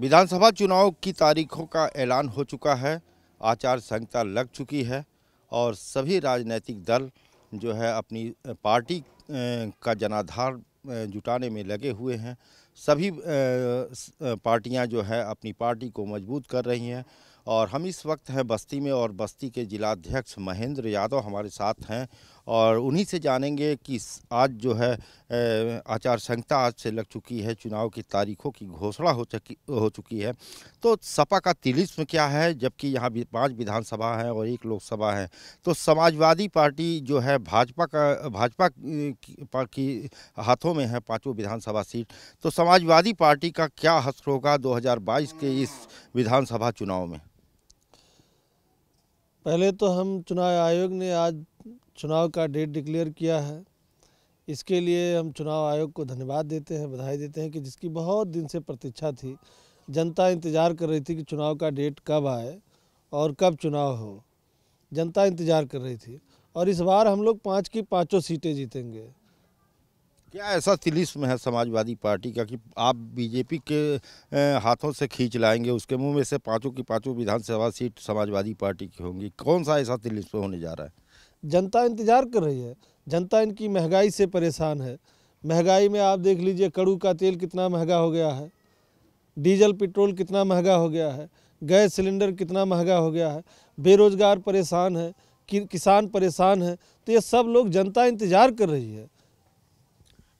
विधानसभा चुनाव की तारीखों का ऐलान हो चुका है आचार संहिता लग चुकी है और सभी राजनीतिक दल जो है अपनी पार्टी का जनाधार जुटाने में लगे हुए हैं सभी पार्टियां जो है अपनी पार्टी को मजबूत कर रही हैं और हम इस वक्त हैं बस्ती में और बस्ती के जिलाध्यक्ष महेंद्र यादव हमारे साथ हैं और उन्हीं से जानेंगे कि आज जो है आचार संहिता आज से लग चुकी है चुनाव की तारीखों की घोषणा हो चुकी हो चुकी है तो सपा का तिलिस्म क्या है जबकि यहाँ पांच विधानसभा हैं और एक लोकसभा है तो समाजवादी पार्टी जो है भाजपा का भाजपा की हाथों में है पाँचों विधानसभा सीट तो समाजवादी पार्टी का क्या हस्र होगा दो के इस विधानसभा चुनाव में पहले तो हम चुनाव आयोग ने आज चुनाव का डेट डिक्लेयर किया है इसके लिए हम चुनाव आयोग को धन्यवाद देते हैं बधाई देते हैं कि जिसकी बहुत दिन से प्रतीक्षा थी जनता इंतज़ार कर रही थी कि चुनाव का डेट कब आए और कब चुनाव हो जनता इंतज़ार कर रही थी और इस बार हम लोग पाँच की पाँचों सीटें जीतेंगे क्या ऐसा तिलिस्म है समाजवादी पार्टी का कि आप बीजेपी के हाथों से खींच लाएंगे उसके मुंह में से पांचों की पांचों विधानसभा सीट समाजवादी पार्टी की होंगी कौन सा ऐसा तिलिस्म होने जा रहा है जनता इंतजार कर रही है जनता इनकी महंगाई से परेशान है महंगाई में आप देख लीजिए कड़ू का तेल कितना महंगा हो गया है डीजल पेट्रोल कितना महंगा हो गया है गैस सिलेंडर कितना महंगा हो गया है बेरोज़गार परेशान है कि, किसान परेशान है तो ये सब लोग जनता इंतज़ार कर रही है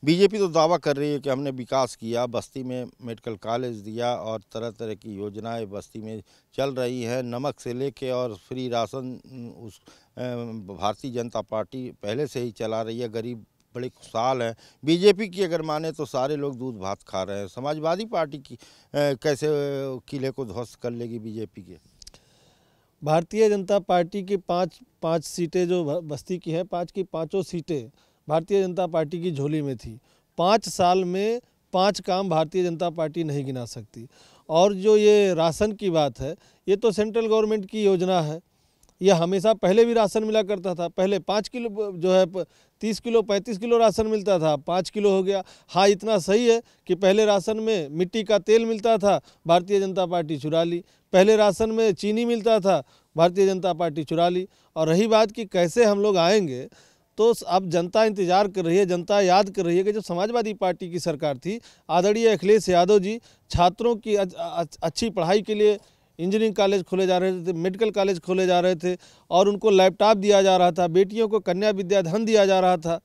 बीजेपी तो दावा कर रही है कि हमने विकास किया बस्ती में मेडिकल कॉलेज दिया और तरह तरह की योजनाएं बस्ती में चल रही है नमक से लेके और फ्री राशन उस भारतीय जनता पार्टी पहले से ही चला रही है गरीब बड़े खुशहाल हैं बीजेपी की अगर माने तो सारे लोग दूध भात खा रहे हैं समाजवादी पार्टी की कैसे किले को ध्वस्त कर लेगी बीजेपी के भारतीय जनता पार्टी की पाँच पाँच सीटें जो बस्ती की हैं पाँच की पाँचों सीटें भारतीय जनता पार्टी की झोली में थी पाँच साल में पाँच काम भारतीय जनता पार्टी नहीं गिना सकती और जो ये राशन की बात है ये तो सेंट्रल गवर्नमेंट की योजना है यह हमेशा पहले भी राशन मिला करता था पहले पाँच किलो जो है तीस किलो पैंतीस किलो राशन मिलता था पाँच किलो हो गया हाँ इतना सही है कि पहले राशन में मिट्टी का तेल मिलता था भारतीय जनता पार्टी चुरा ली पहले राशन में चीनी मिलता था भारतीय जनता पार्टी चुरा ली और रही बात कि कैसे हम लोग आएंगे तो अब जनता इंतजार कर रही है जनता याद कर रही है कि जब समाजवादी पार्टी की सरकार थी आदरणीय अखिलेश यादव जी छात्रों की अच्छी पढ़ाई के लिए इंजीनियरिंग कॉलेज खोले जा रहे थे मेडिकल कॉलेज खोले जा रहे थे और उनको लैपटॉप दिया जा रहा था बेटियों को कन्या विद्याधन दिया जा रहा था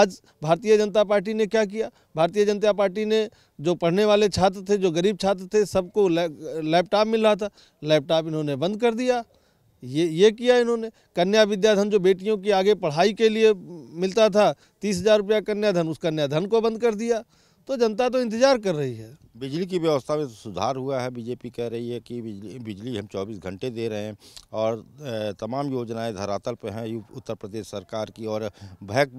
आज भारतीय जनता पार्टी ने क्या किया भारतीय जनता पार्टी ने जो पढ़ने वाले छात्र थे जो गरीब छात्र थे सबको लैपटॉप मिल रहा था लैपटॉप इन्होंने बंद कर दिया ये ये किया इन्होंने कन्या विद्याधन जो बेटियों की आगे पढ़ाई के लिए मिलता था तीस हज़ार रुपया कन्याधन उस कन्याधन को बंद कर दिया तो जनता तो इंतजार कर रही है बिजली की व्यवस्था में सुधार हुआ है बीजेपी कह रही है कि बिजली बिजली हम 24 घंटे दे रहे हैं और तमाम योजनाएं धरातल पर हैं उत्तर प्रदेश सरकार की और भैक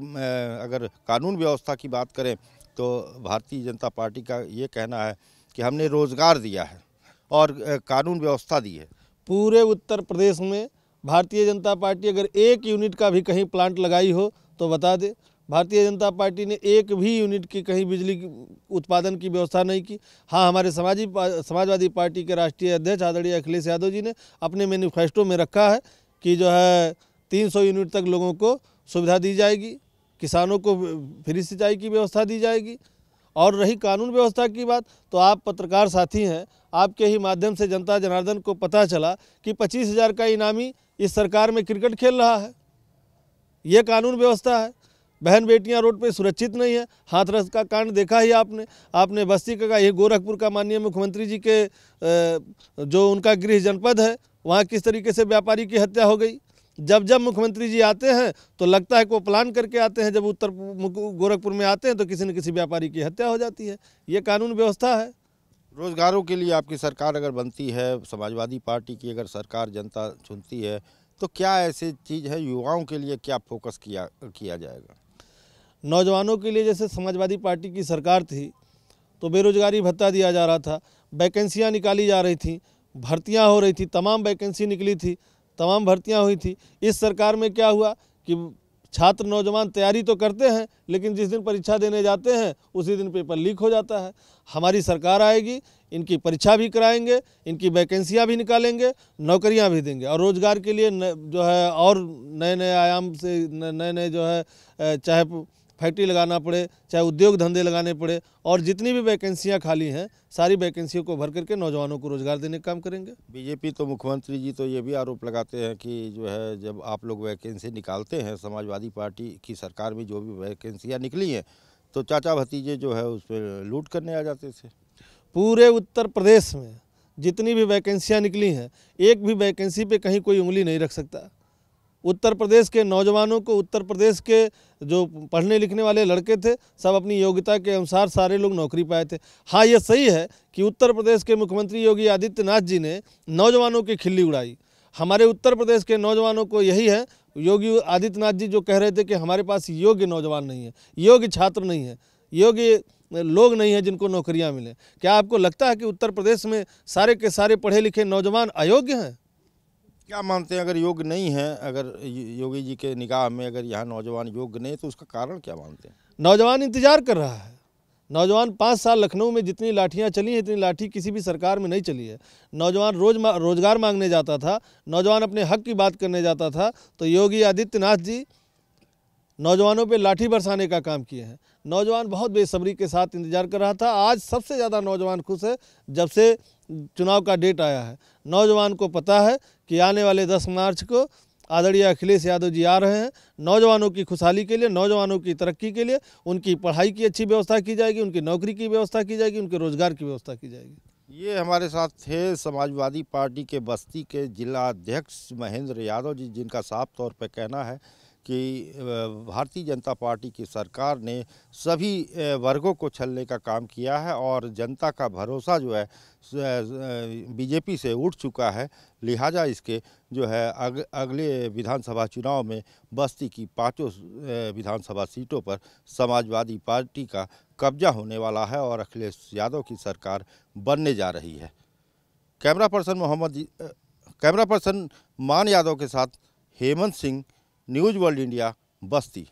अगर कानून व्यवस्था की बात करें तो भारतीय जनता पार्टी का ये कहना है कि हमने रोज़गार दिया है और कानून व्यवस्था दी है पूरे उत्तर प्रदेश में भारतीय जनता पार्टी अगर एक यूनिट का भी कहीं प्लांट लगाई हो तो बता दे भारतीय जनता पार्टी ने एक भी यूनिट की कहीं बिजली उत्पादन की व्यवस्था नहीं की हाँ हमारे समाजी समाजवादी पार्टी के राष्ट्रीय अध्यक्ष आदरणीय अखिलेश यादव जी ने अपने मैनिफेस्टो में रखा है कि जो है 300 यूनिट तक लोगों को सुविधा दी जाएगी किसानों को फ्री सिंचाई की व्यवस्था दी जाएगी और रही कानून व्यवस्था की बात तो आप पत्रकार साथी हैं आपके ही माध्यम से जनता जनार्दन को पता चला कि पच्चीस हज़ार का इनामी इस सरकार में क्रिकेट खेल रहा है ये कानून व्यवस्था है बहन बेटियां रोड पे सुरक्षित नहीं है हाथरस का कांड देखा ही आपने आपने बस्ती का ये गोरखपुर का माननीय मुख्यमंत्री जी के जो उनका गृह जनपद है वहाँ किस तरीके से व्यापारी की हत्या हो गई जब जब मुख्यमंत्री जी आते हैं तो लगता है कि वो प्लान करके आते हैं जब उत्तर गोरखपुर में आते हैं तो किसी न किसी व्यापारी की हत्या हो जाती है ये कानून व्यवस्था है रोजगारों के लिए आपकी सरकार अगर बनती है समाजवादी पार्टी की अगर सरकार जनता चुनती है तो क्या ऐसी चीज़ है युवाओं के लिए क्या फोकस किया किया जाएगा नौजवानों के लिए जैसे समाजवादी पार्टी की सरकार थी तो बेरोजगारी भत्ता दिया जा रहा था वैकेंसियाँ निकाली जा रही थी भर्तियाँ हो रही थी तमाम वैकेंसी निकली थी तमाम भर्तियाँ हुई थी इस सरकार में क्या हुआ कि छात्र नौजवान तैयारी तो करते हैं लेकिन जिस दिन परीक्षा देने जाते हैं उसी दिन पेपर लीक हो जाता है हमारी सरकार आएगी इनकी परीक्षा भी कराएंगे इनकी वैकेंसियाँ भी निकालेंगे नौकरियाँ भी देंगे और रोज़गार के लिए न, जो है और नए नए आयाम से नए नए जो है चाहे फैक्ट्री लगाना पड़े चाहे उद्योग धंधे लगाने पड़े और जितनी भी वैकेंसियां खाली हैं सारी वैकेंसियों को भर करके नौजवानों को रोजगार देने का काम करेंगे बीजेपी तो मुख्यमंत्री जी तो ये भी आरोप लगाते हैं कि जो है जब आप लोग वैकेंसी निकालते हैं समाजवादी पार्टी की सरकार में जो भी वैकेंसियाँ निकली हैं तो चाचा भतीजे जो है उस पर लूट करने आ जाते थे पूरे उत्तर प्रदेश में जितनी भी वैकेंसियाँ निकली हैं एक भी वैकेंसी पर कहीं कोई उंगली नहीं रख सकता उत्तर प्रदेश के नौजवानों को उत्तर प्रदेश के जो पढ़ने लिखने वाले लड़के थे सब अपनी योग्यता के अनुसार सारे लोग नौकरी पाए थे हाँ ये सही है कि उत्तर प्रदेश के मुख्यमंत्री योगी आदित्यनाथ जी ने नौजवानों की खिल्ली उड़ाई हमारे उत्तर प्रदेश के नौजवानों को यही है योगी आदित्यनाथ जी जो कह रहे थे कि हमारे पास योग्य नौजवान नहीं है योग्य छात्र नहीं है योग्य लोग नहीं हैं जिनको नौकरियां मिलें क्या आपको लगता है कि उत्तर प्रदेश में सारे के सारे पढ़े लिखे नौजवान अयोग्य हैं क्या मानते हैं अगर योग नहीं है अगर योगी जी के निगाह में अगर यहाँ नौजवान योग नहीं तो उसका कारण क्या मानते हैं नौजवान इंतजार कर रहा है नौजवान पाँच साल लखनऊ में जितनी लाठियाँ चली हैं इतनी लाठी किसी भी सरकार में नहीं चली है नौजवान रोज मा, रोजगार मांगने जाता था नौजवान अपने हक की बात करने जाता था तो योगी आदित्यनाथ जी नौजवानों पे लाठी बरसाने का काम किए हैं नौजवान बहुत बेसब्री के साथ इंतजार कर रहा था आज सबसे ज़्यादा नौजवान खुश है जब से चुनाव का डेट आया है नौजवान को पता है कि आने वाले 10 मार्च को आदरणीय अखिलेश यादव जी आ रहे हैं नौजवानों की खुशहाली के लिए नौजवानों की तरक्की के लिए उनकी पढ़ाई की अच्छी व्यवस्था की जाएगी उनकी नौकरी की व्यवस्था की जाएगी उनके रोजगार की व्यवस्था की जाएगी ये हमारे साथ थे समाजवादी पार्टी के बस्ती के जिला अध्यक्ष महेंद्र यादव जी जिनका साफ तौर पर कहना है कि भारतीय जनता पार्टी की सरकार ने सभी वर्गों को छलने का काम किया है और जनता का भरोसा जो है बीजेपी से उठ चुका है लिहाजा इसके जो है अग, अगले विधानसभा चुनाव में बस्ती की पांचों विधानसभा सीटों पर समाजवादी पार्टी का कब्जा होने वाला है और अखिलेश यादव की सरकार बनने जा रही है camera person Mohammad camera person Maan Yadav के साथ Hemant Singh news world India बस्ती